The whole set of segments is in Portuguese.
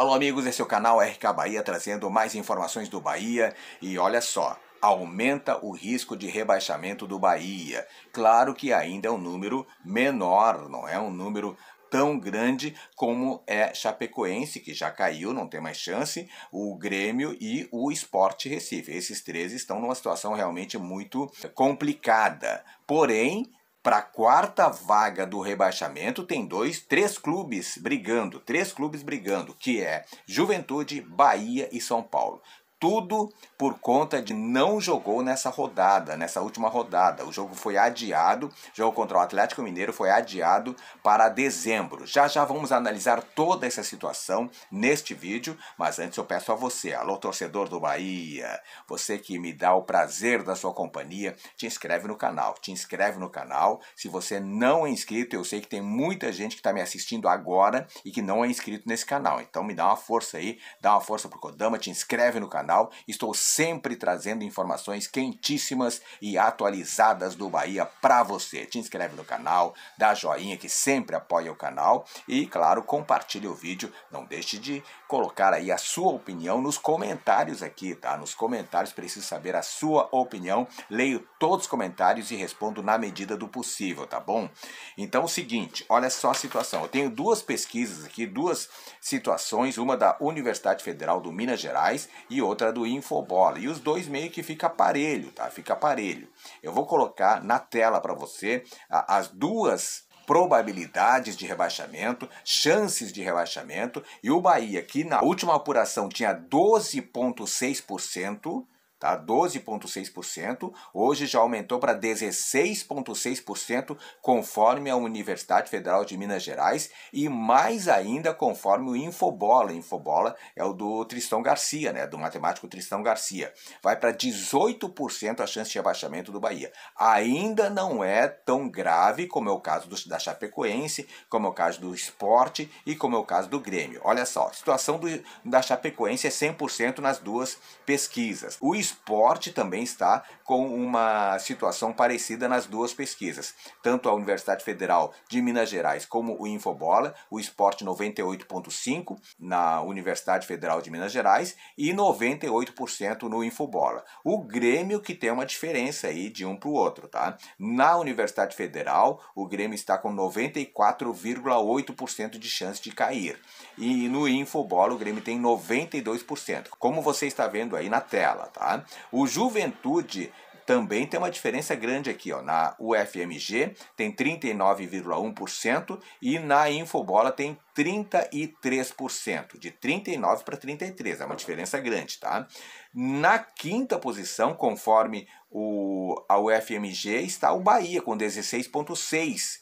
Alô amigos, esse é o canal RK Bahia trazendo mais informações do Bahia e olha só, aumenta o risco de rebaixamento do Bahia. Claro que ainda é um número menor, não é um número tão grande como é Chapecoense, que já caiu, não tem mais chance, o Grêmio e o Esporte Recife. Esses três estão numa situação realmente muito complicada. Porém, para a quarta vaga do rebaixamento tem dois, três clubes brigando, três clubes brigando, que é Juventude, Bahia e São Paulo tudo por conta de não jogou nessa rodada, nessa última rodada. O jogo foi adiado, o jogo contra o Atlético Mineiro foi adiado para dezembro. Já já vamos analisar toda essa situação neste vídeo, mas antes eu peço a você, alô torcedor do Bahia, você que me dá o prazer da sua companhia, te inscreve no canal, te inscreve no canal. Se você não é inscrito, eu sei que tem muita gente que está me assistindo agora e que não é inscrito nesse canal, então me dá uma força aí, dá uma força pro Kodama, te inscreve no canal canal, estou sempre trazendo informações quentíssimas e atualizadas do Bahia para você. Te inscreve no canal, dá joinha que sempre apoia o canal e, claro, compartilha o vídeo. Não deixe de colocar aí a sua opinião nos comentários aqui, tá? Nos comentários preciso saber a sua opinião. Leio todos os comentários e respondo na medida do possível, tá bom? Então, é o seguinte, olha só a situação. Eu tenho duas pesquisas aqui, duas situações, uma da Universidade Federal do Minas Gerais e outra do Infobola. E os dois meio que fica aparelho tá? Fica parelho. Eu vou colocar na tela para você as duas probabilidades de rebaixamento, chances de rebaixamento, e o Bahia, que na última apuração tinha 12,6%, tá? 12,6%, hoje já aumentou para 16,6%, conforme a Universidade Federal de Minas Gerais, e mais ainda conforme o Infobola. Infobola é o do Tristão Garcia, né? Do matemático Tristão Garcia. Vai para 18% a chance de abaixamento do Bahia. Ainda não é tão grave como é o caso do, da Chapecoense, como é o caso do esporte e como é o caso do Grêmio. Olha só, a situação do, da Chapecoense é 100% nas duas pesquisas. O esporte também está com uma situação parecida nas duas pesquisas. Tanto a Universidade Federal de Minas Gerais como o Infobola, o esporte 98,5% na Universidade Federal de Minas Gerais e 98% no Infobola. O Grêmio que tem uma diferença aí de um para o outro, tá? Na Universidade Federal, o Grêmio está com 94,8% de chance de cair. E no Infobola, o Grêmio tem 92%, como você está vendo aí na tela, tá? O Juventude também tem uma diferença grande aqui, ó. Na UFMG tem 39,1% e na Infobola tem 33%, de 39 para 33, é uma diferença grande, tá? Na quinta posição, conforme o a UFMG, está o Bahia com 16.6.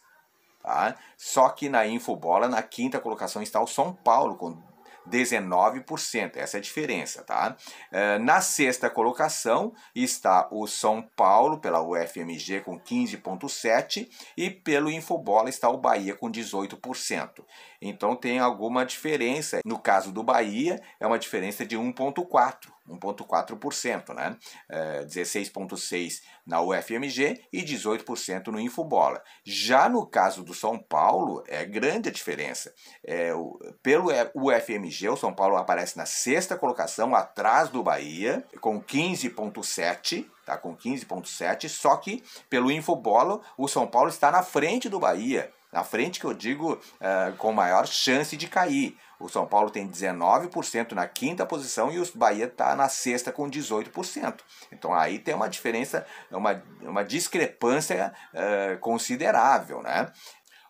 Tá? Só que na Infobola, na quinta colocação, está o São Paulo com 19%. Essa é a diferença, tá? Eh, na sexta colocação está o São Paulo, pela UFMG, com 15,7%, e pelo Infobola está o Bahia, com 18%. Então tem alguma diferença. No caso do Bahia, é uma diferença de 1,4%. 1,4%, né? É, eh, 16,6% na UFMG e 18% no Infobola. Já no caso do São Paulo, é grande a diferença. É, o, pelo é, UFMG, o São Paulo aparece na sexta colocação, atrás do Bahia, com 15,7%. Tá, com 15,7, só que pelo Infobolo, o São Paulo está na frente do Bahia, na frente que eu digo uh, com maior chance de cair. O São Paulo tem 19% na quinta posição e o Bahia está na sexta com 18%. Então aí tem uma diferença, uma, uma discrepância uh, considerável, né?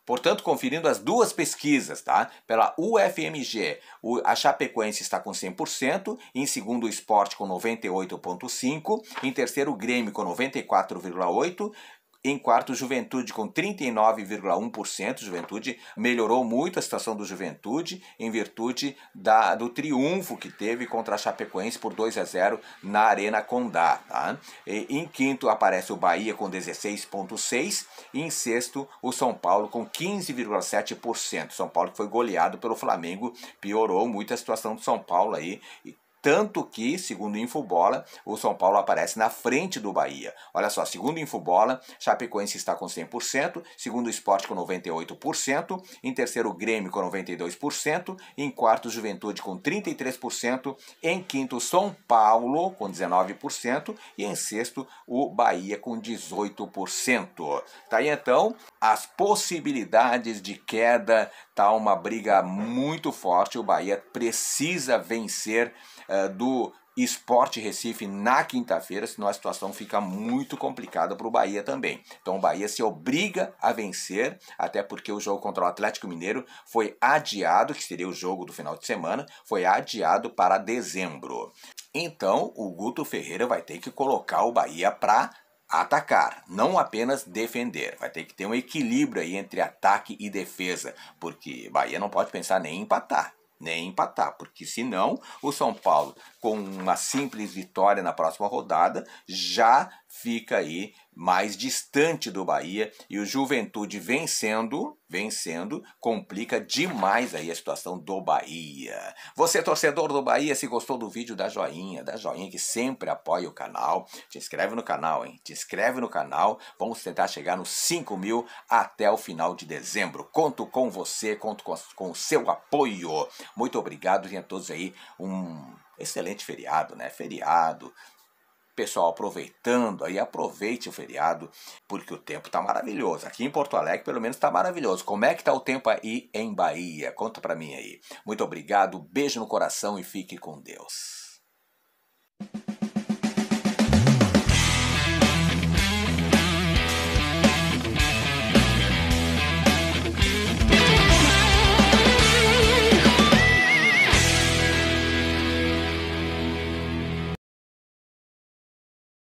Portanto, conferindo as duas pesquisas, tá? Pela UFMG, a Chapecoense está com 100%, em segundo o Esporte com 98,5%, em terceiro o Grêmio com 94,8%, em quarto, Juventude com 39,1%. Juventude melhorou muito a situação do Juventude em virtude da, do triunfo que teve contra a Chapecoense por 2 a 0 na Arena Condá. Tá? E, em quinto, aparece o Bahia com 16,6%. em sexto, o São Paulo com 15,7%. São Paulo que foi goleado pelo Flamengo, piorou muito a situação do São Paulo aí. E tanto que, segundo o Infobola, o São Paulo aparece na frente do Bahia. Olha só, segundo o Infobola, Chapecoense está com 100%, segundo o Esporte com 98%, em terceiro o Grêmio com 92%, em quarto Juventude com 33%, em quinto São Paulo com 19% e em sexto o Bahia com 18%. Tá aí então as possibilidades de queda, tá uma briga muito forte, o Bahia precisa vencer uh, eh, do Esporte Recife na quinta-feira, senão a situação fica muito complicada para o Bahia também. Então o Bahia se obriga a vencer, até porque o jogo contra o Atlético Mineiro foi adiado, que seria o jogo do final de semana, foi adiado para dezembro. Então o Guto Ferreira vai ter que colocar o Bahia para atacar, não apenas defender. Vai ter que ter um equilíbrio aí entre ataque e defesa, porque Bahia não pode pensar nem em empatar nem empatar, porque senão o São Paulo, com uma simples vitória na próxima rodada, já fica aí mais distante do Bahia e o Juventude vencendo, vencendo, complica demais aí a situação do Bahia. Você torcedor do Bahia, se gostou do vídeo, dá joinha, dá joinha que sempre apoia o canal. Te inscreve no canal, hein? Te inscreve no canal. Vamos tentar chegar nos 5 mil até o final de dezembro. Conto com você, conto com, com o seu apoio. Muito obrigado e a todos aí um excelente feriado, né? Feriado, Pessoal, aproveitando aí, aproveite o feriado, porque o tempo tá maravilhoso. Aqui em Porto Alegre, pelo menos, tá maravilhoso. Como é que tá o tempo aí em Bahia? Conta pra mim aí. Muito obrigado, beijo no coração e fique com Deus.